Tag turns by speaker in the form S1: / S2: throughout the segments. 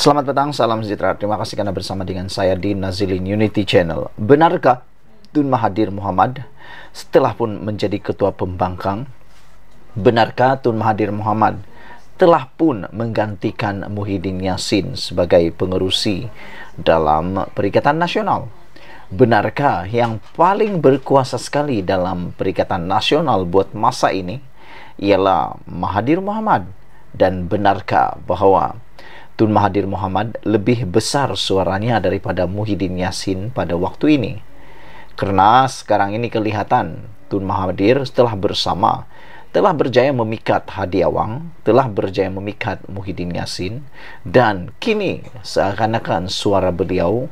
S1: Selamat petang, salam sejahtera. Terima kasih karena bersama dengan saya di Nazilin Unity Channel. Benarkah Tun Mahathir Muhammad setelah pun menjadi ketua pembangkang? Benarkah Tun Mahathir Muhammad telah pun menggantikan Muhyiddin Yassin sebagai pengerusi dalam Perikatan Nasional? Benarkah yang paling berkuasa sekali dalam Perikatan Nasional buat masa ini ialah Mahathir Muhammad? Dan benarkah bahwa Tun Mahathir Muhammad lebih besar suaranya daripada Muhyiddin Yassin pada waktu ini. Kerana sekarang ini kelihatan Tun Mahathir setelah bersama telah berjaya memikat Hadi Awang, telah berjaya memikat Muhyiddin Yassin dan kini seakan-akan suara beliau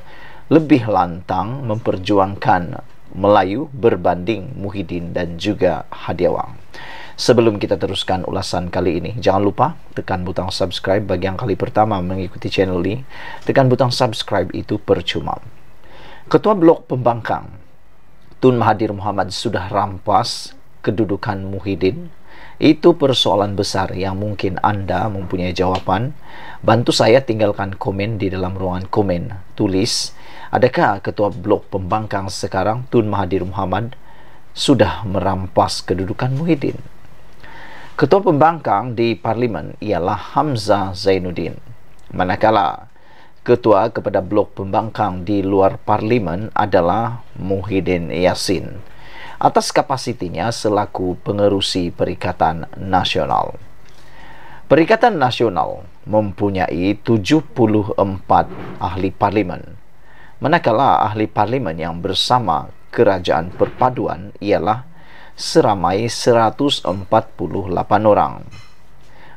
S1: lebih lantang memperjuangkan Melayu berbanding Muhyiddin dan juga Hadi Awang. Sebelum kita teruskan ulasan kali ini, jangan lupa tekan butang subscribe bagi yang kali pertama mengikuti channel ini. Tekan butang subscribe itu percuma. Ketua Blok Pembangkang, Tun Mahathir Muhammad sudah rampas kedudukan Muhyiddin. Itu persoalan besar yang mungkin Anda mempunyai jawaban. Bantu saya tinggalkan komen di dalam ruangan komen. Tulis, adakah Ketua Blok Pembangkang sekarang Tun Mahathir Muhammad sudah merampas kedudukan Muhyiddin? Ketua pembangkang di Parlimen ialah Hamzah Zainuddin. Manakala ketua kepada blok pembangkang di luar Parlimen adalah Muhyiddin Yassin atas kapasitinya selaku pengerusi Perikatan Nasional. Perikatan Nasional mempunyai 74 ahli parlimen. Manakala ahli parlimen yang bersama Kerajaan Perpaduan ialah 17. seramai 148 orang.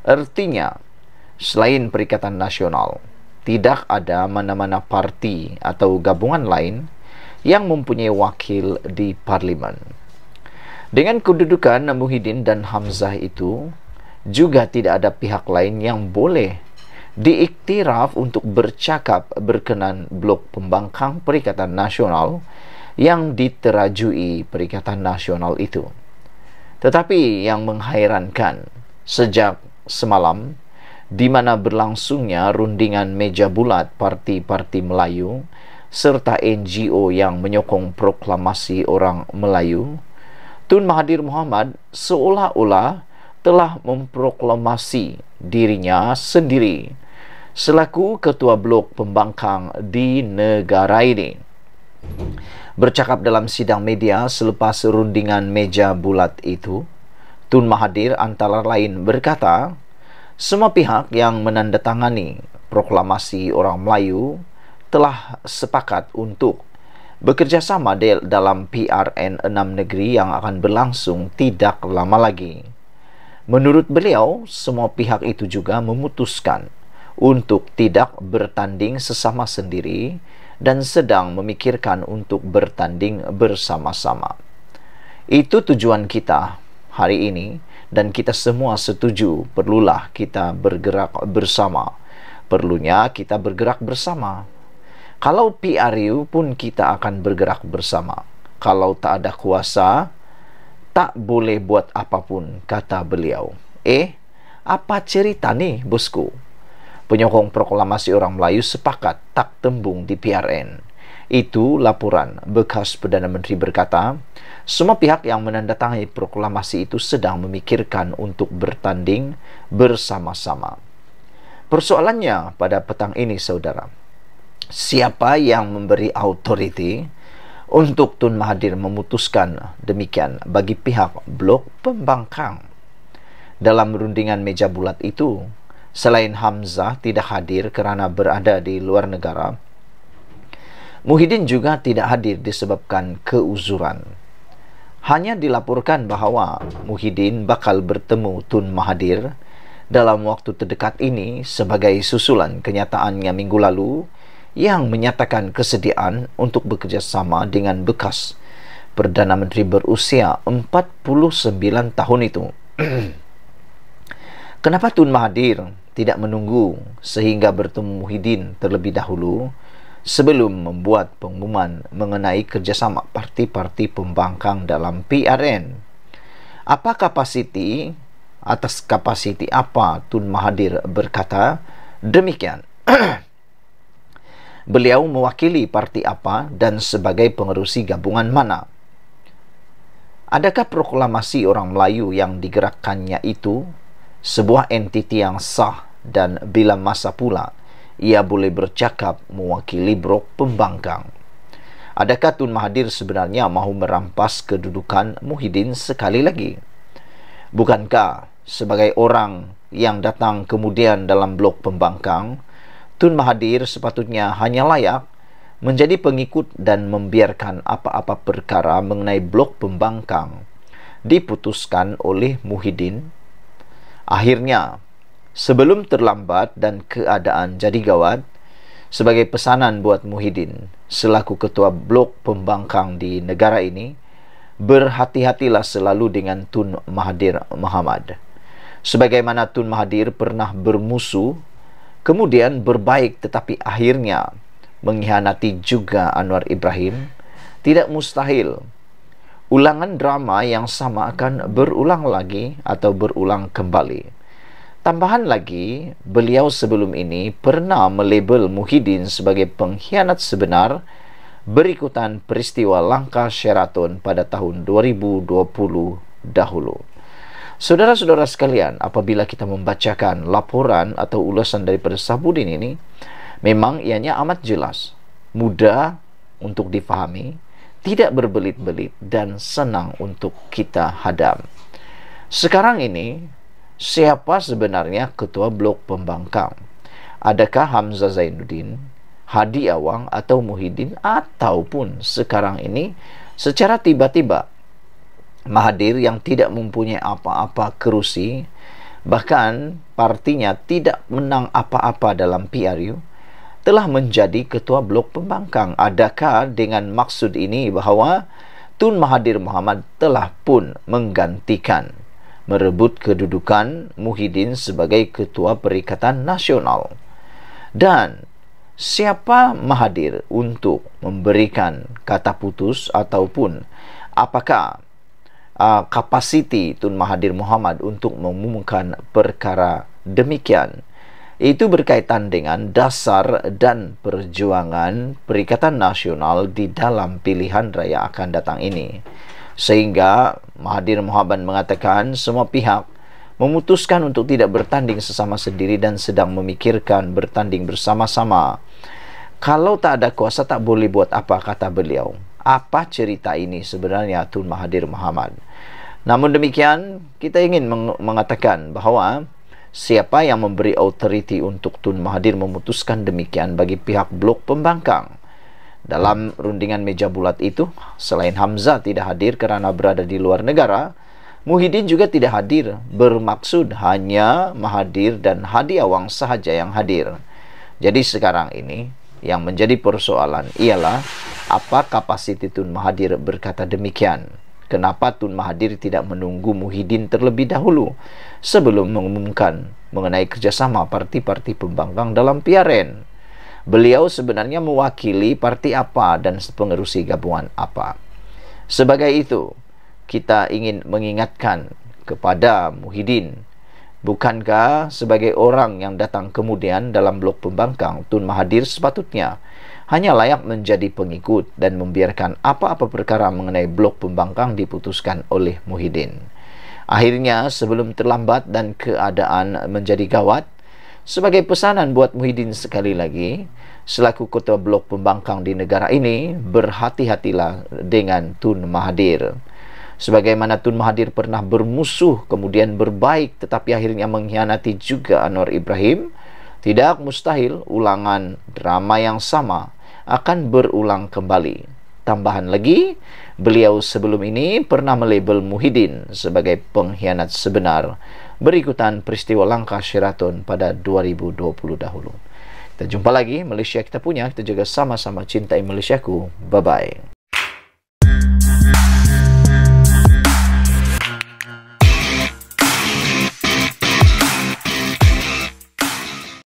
S1: Artinya, selain Perikatan Nasional, tidak ada mana-mana parti atau gabungan lain yang mempunyai wakil di parlimen. Dengan kedudukan Muhyiddin dan Hamzah itu, juga tidak ada pihak lain yang boleh diiktiraf untuk bercakap berkenan blok pembangkang Perikatan Nasional yang diterajui Perikatan Nasional itu. Tetapi yang menghairankan, sejak semalam, di mana berlangsungnya rundingan meja bulat parti-parti Melayu serta NGO yang menyokong proklamasi orang Melayu, Tun Mahathir Muhammad seolah-olah telah memproklamasi dirinya sendiri selaku ketua blok pembangkang di negara ini. bercakap dalam sidang media selepas rundingan meja bulat itu. Tun Mahathir antara lain berkata, semua pihak yang menandatangani proklamasi orang Melayu telah sepakat untuk bekerjasama dalam PRN 6 negeri yang akan berlangsung tidak lama lagi. Menurut beliau, semua pihak itu juga memutuskan untuk tidak bertanding sesama sendiri dan sedang memikirkan untuk bertanding bersama-sama. Itu tujuan kita hari ini dan kita semua setuju perlulah kita bergerak bersama. Perlunya kita bergerak bersama. Kalau PRU pun kita akan bergerak bersama. Kalau tak ada kuasa, tak boleh buat apapun, kata beliau. Eh, apa cerita nih bosku? penyokong proklamasi orang Melayu sepakat tak tembung di PRN. Itu laporan bekas Perdana Menteri berkata, semua pihak yang menandatangani proklamasi itu sedang memikirkan untuk bertanding bersama-sama. Persoalannya pada petang ini, saudara, siapa yang memberi authority untuk Tun Mahathir memutuskan demikian bagi pihak blok pembangkang? Dalam rundingan meja bulat itu, selain Hamzah tidak hadir kerana berada di luar negara. Muhyiddin juga tidak hadir disebabkan keuzuran. Hanya dilaporkan bahawa Muhyiddin bakal bertemu Tun Mahathir dalam waktu terdekat ini sebagai susulan kenyataannya minggu lalu yang menyatakan kesediaan untuk bekerjasama dengan bekas Perdana Menteri berusia 49 tahun itu. Kenapa Tun Mahathir tidak menunggu sehingga bertemu Muhyiddin terlebih dahulu sebelum membuat pengumuman mengenai kerjasama parti-parti pembangkang dalam PRN? Apa kapasiti atas kapasiti apa Tun Mahathir berkata demikian? Beliau mewakili parti apa dan sebagai pengerusi gabungan mana? Adakah proklamasi orang Melayu yang digerakkannya itu sebuah entiti yang sah dan bila masa pula ia boleh bercakap mewakili brok pembangkang. Adakah Tun Mahathir sebenarnya mahu merampas kedudukan Muhyiddin sekali lagi? Bukankah sebagai orang yang datang kemudian dalam blok pembangkang, Tun Mahathir sepatutnya hanya layak menjadi pengikut dan membiarkan apa-apa perkara mengenai blok pembangkang diputuskan oleh Muhyiddin Akhirnya, sebelum terlambat dan keadaan jadi gawat, sebagai pesanan buat Muhyiddin selaku ketua blok pembangkang di negara ini, berhati-hatilah selalu dengan Tun Mahathir Muhammad. Sebagaimana Tun Mahathir pernah bermusu, kemudian berbaik tetapi akhirnya mengkhianati juga Anwar Ibrahim, tidak mustahil ulangan drama yang sama akan berulang lagi atau berulang kembali. Tambahan lagi, beliau sebelum ini pernah melabel Muhyiddin sebagai pengkhianat sebenar berikutan peristiwa langkah Sheraton pada tahun 2020 dahulu. Saudara-saudara sekalian, apabila kita membacakan laporan atau ulasan daripada Sabudin ini, memang ianya amat jelas, mudah untuk difahami, tidak berbelit-belit dan senang untuk kita hadam. Sekarang ini, siapa sebenarnya ketua blok pembangkang? Adakah Hamzah Zainuddin, Hadi Awang atau Muhyiddin ataupun sekarang ini secara tiba-tiba Mahathir yang tidak mempunyai apa-apa kerusi bahkan partinya tidak menang apa-apa dalam PRU telah menjadi ketua blok pembangkang. Adakah dengan maksud ini bahawa Tun Mahathir Mohamad telah pun menggantikan merebut kedudukan Muhyiddin sebagai ketua Perikatan Nasional? Dan siapa Mahathir untuk memberikan kata putus ataupun apakah uh, kapasiti Tun Mahathir Mohamad untuk mengumumkan perkara demikian? itu berkaitan dengan dasar dan perjuangan Perikatan Nasional di dalam pilihan raya akan datang ini. Sehingga Mahathir Mohamad mengatakan semua pihak memutuskan untuk tidak bertanding sesama sendiri dan sedang memikirkan bertanding bersama-sama. Kalau tak ada kuasa tak boleh buat apa kata beliau. Apa cerita ini sebenarnya Tun Mahathir Mohamad? Namun demikian kita ingin mengatakan bahawa Siapa yang memberi authority untuk Tun Mahathir memutuskan demikian bagi pihak blok pembangkang? Dalam rundingan meja bulat itu, selain Hamzah tidak hadir karena berada di luar negara, Muhyiddin juga tidak hadir, bermaksud hanya Mahathir dan Hadi Awang sahaja yang hadir. Jadi sekarang ini yang menjadi persoalan ialah apa kapasiti Tun Mahathir berkata demikian. kenapa Tun Mahathir tidak menunggu Muhyiddin terlebih dahulu sebelum mengumumkan mengenai kerjasama parti-parti pembangkang dalam PRN. Beliau sebenarnya mewakili parti apa dan pengerusi gabungan apa. Sebagai itu, kita ingin mengingatkan kepada Muhyiddin, bukankah sebagai orang yang datang kemudian dalam blok pembangkang, Tun Mahathir sepatutnya hanya layak menjadi pengikut dan membiarkan apa-apa perkara mengenai blok pembangkang diputuskan oleh Muhyiddin. Akhirnya, sebelum terlambat dan keadaan menjadi gawat, sebagai pesanan buat Muhyiddin sekali lagi, selaku ketua blok pembangkang di negara ini, berhati-hatilah dengan Tun Mahathir. Sebagaimana Tun Mahathir pernah bermusuh kemudian berbaik tetapi akhirnya mengkhianati juga Anwar Ibrahim, tidak mustahil ulangan drama yang sama akan berulang kembali. Tambahan lagi, beliau sebelum ini pernah melabel Muhyiddin sebagai pengkhianat sebenar berikutan peristiwa langkah Sheraton pada 2020 dahulu. Kita jumpa lagi, Malaysia kita punya, kita juga sama-sama cintai ku. Bye-bye.